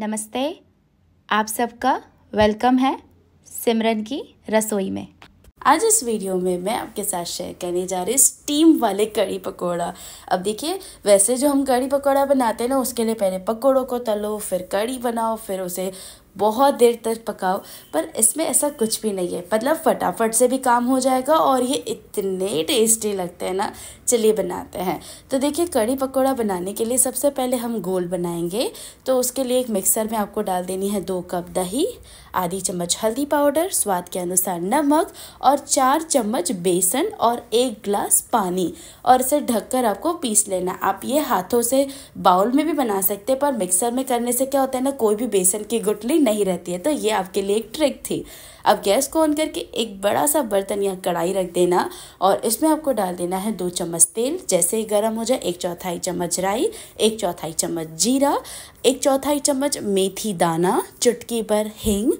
नमस्ते आप सबका वेलकम है सिमरन की रसोई में आज इस वीडियो में मैं आपके साथ शेयर करने जा रही स्टीम वाले कड़ी पकोड़ा अब देखिए वैसे जो हम कड़ी पकोड़ा बनाते हैं ना उसके लिए पहले पकोड़ों को तलो फिर कड़ी बनाओ फिर उसे बहुत देर तक पकाओ पर इसमें ऐसा कुछ भी नहीं है मतलब फटाफट से भी काम हो जाएगा और ये इतने टेस्टी लगते हैं ना चलिए बनाते हैं तो देखिए कड़ी पकौड़ा बनाने के लिए सबसे पहले हम गोल बनाएंगे तो उसके लिए एक मिक्सर में आपको डाल देनी है दो कप दही आधी चम्मच हल्दी पाउडर स्वाद के अनुसार नमक और चार चम्मच बेसन और एक ग्लास पानी और इसे ढककर आपको पीस लेना आप ये हाथों से बाउल में भी बना सकते हैं पर मिक्सर में करने से क्या होता है ना कोई भी बेसन की गुटली कोई नहीं रहती है तो ये आपके लिए एक ट्रिक थी अब गैस को ऑन करके एक बड़ा सा बर्तन या कढ़ाई रख देना और इसमें आपको डाल देना है दो चम्मच तेल जैसे ही गर्म हो जाए एक चौथाई चम्मच राई एक चौथाई चम्मच जीरा एक चौथाई चम्मच मेथी दाना चुटकी पर हिंग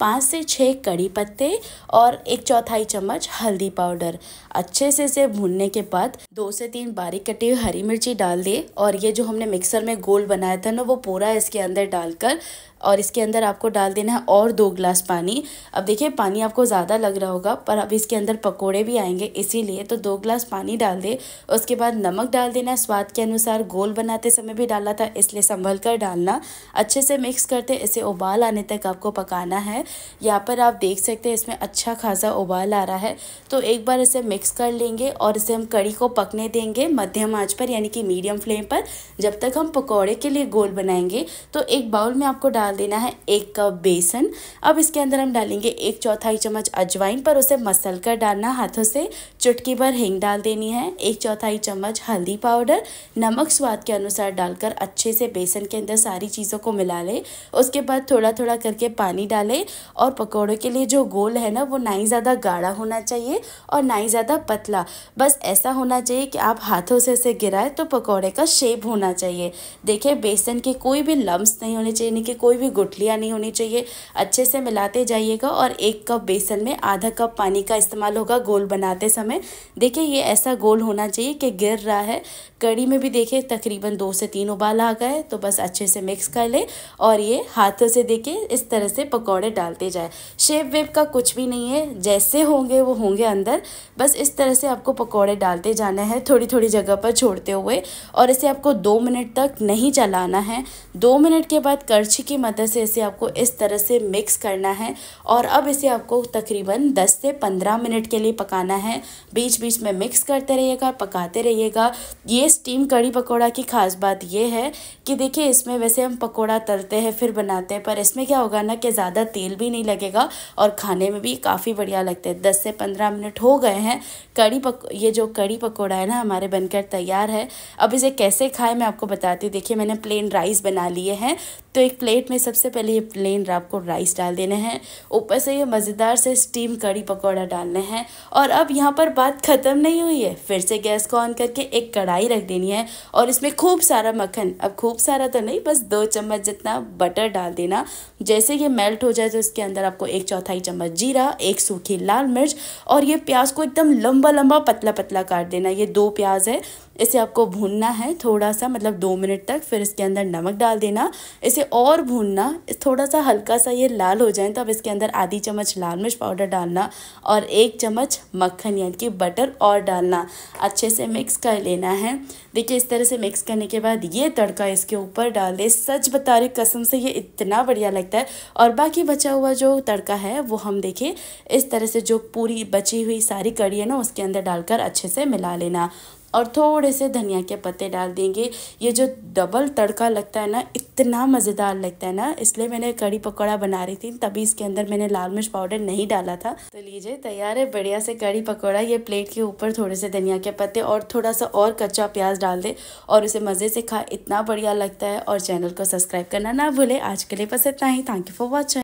पाँच से छः कड़ी पत्ते और एक चौथाई चम्मच हल्दी पाउडर अच्छे से इसे भूनने के बाद दो से तीन बारीक कटी हुई हरी मिर्ची डाल दे और ये जो हमने मिक्सर में गोल बनाया था ना वो पूरा इसके अंदर डालकर और इसके अंदर आपको डाल देना है और दो ग्लास पानी अब देखिए पानी आपको ज़्यादा लग रहा होगा पर अब इसके अंदर पकोड़े भी आएंगे इसीलिए तो दो ग्लास पानी डाल दे उसके बाद नमक डाल देना है स्वाद के अनुसार गोल बनाते समय भी डाला था इसलिए संभल कर डालना अच्छे से मिक्स करते इसे उबाल आने तक आपको पकाना है यहाँ पर आप देख सकते हैं इसमें अच्छा खासा उबाल आ रहा है तो एक बार इसे मिक्स कर लेंगे और इसे हम कड़ी को पकने देंगे मध्यम आँच पर यानी कि मीडियम फ्लेम पर जब तक हम पकौड़े के लिए गोल बनाएंगे तो एक बाउल में आपको डाल डाल देना है एक कप बेसन अब इसके अंदर हम डालेंगे एक चौथाई चम्मच अजवाइन पर उसे मसल कर डालना हाथों से चुटकी भर हिंग डाल देनी है एक चौथाई चम्मच हल्दी पाउडर नमक स्वाद के अनुसार डालकर अच्छे से बेसन के अंदर सारी चीज़ों को मिला लें उसके बाद थोड़ा थोड़ा करके पानी डालें और पकौड़ों के लिए जो गोल है ना वो ना ही ज़्यादा गाढ़ा होना चाहिए और ना ही ज़्यादा पतला बस ऐसा होना चाहिए कि आप हाथों से इसे गिराएं तो पकौड़े का शेप होना चाहिए देखिए बेसन के कोई भी लम्ब नहीं होने चाहिए कि कोई कोई भी गुठलियाँ नहीं होनी चाहिए अच्छे से मिलाते जाइएगा और एक कप बेसन में आधा कप पानी का इस्तेमाल होगा गोल बनाते समय देखिए ये ऐसा गोल होना चाहिए कि गिर रहा है कड़ी में भी देखिए तकरीबन दो से तीन उबाल आ गए तो बस अच्छे से मिक्स कर लें और ये हाथों से देखिए इस तरह से पकौड़े डालते जाए शेप वेप का कुछ भी नहीं है जैसे होंगे वो होंगे अंदर बस इस तरह से आपको पकौड़े डालते जाना है थोड़ी थोड़ी जगह पर छोड़ते हुए और इसे आपको दो मिनट तक नहीं चलाना है दो मिनट के बाद करछी की मदद से इसे आपको इस तरह से मिक्स करना है और अब इसे आपको तकरीबन 10 से 15 मिनट के लिए पकाना है बीच बीच में मिक्स करते रहिएगा पकाते रहिएगा ये स्टीम कड़ी पकौड़ा की ख़ास बात ये है कि देखिए इसमें वैसे हम पकौड़ा तलते हैं फिर बनाते हैं पर इसमें क्या होगा ना कि ज़्यादा तेल भी नहीं लगेगा और खाने में भी काफ़ी बढ़िया लगता है दस से पंद्रह मिनट हो गए हैं कड़ी पक ये जो कड़ी पकौड़ा है ना हमारे बनकर तैयार है अब इसे कैसे खाएं मैं आपको बताती हूँ देखिए मैंने प्लेन राइस बना लिए हैं तो एक प्लेट में इसमें सबसे पहले ये प्लेन आपको राइस डाल देने हैं ऊपर से ये मज़ेदार से स्टीम कड़ी पकौड़ा डालने हैं और अब यहाँ पर बात ख़त्म नहीं हुई है फिर से गैस को ऑन करके एक कढ़ाई रख देनी है और इसमें खूब सारा मक्खन अब खूब सारा तो नहीं बस दो चम्मच जितना बटर डाल देना जैसे ये मेल्ट हो जाए तो इसके अंदर आपको एक चौथाई चम्मच जीरा एक सूखी लाल मिर्च और ये प्याज को एकदम लंबा लंबा पतला पतला काट देना ये दो प्याज है इसे आपको भूनना है थोड़ा सा मतलब दो मिनट तक फिर इसके अंदर नमक डाल देना इसे और भूनना थोड़ा सा हल्का सा ये लाल हो जाए तो अब इसके अंदर आधी चम्मच लाल मिर्च पाउडर डालना और एक चम्मच मक्खन यानी कि बटर और डालना अच्छे से मिक्स कर लेना है देखिए इस तरह से मिक्स करने के बाद ये तड़का इसके ऊपर डाल दे सच बता रहे कसम से ये इतना बढ़िया लगता है और बाकी बचा हुआ जो तड़का है वो हम देखिए इस तरह से जो पूरी बची हुई सारी कड़ी है ना उसके अंदर डालकर अच्छे से मिला लेना और थोड़े से धनिया के पत्ते डाल देंगे ये जो डबल तड़का लगता है ना इतना मज़ेदार लगता है ना इसलिए मैंने कड़ी पकौड़ा बना रही थी तभी इसके अंदर मैंने लाल मिर्च पाउडर नहीं डाला था तो लीजिए तैयार है बढ़िया से कड़ी पकौड़ा ये प्लेट के ऊपर थोड़े से धनिया के पत्ते और थोड़ा सा और कच्चा प्याज डाल दे और उसे मज़े से खा इतना बढ़िया लगता है और चैनल को सब्सक्राइब करना ना भूले आज के लिए बस इतना ही थैंक यू फॉर वॉचिंग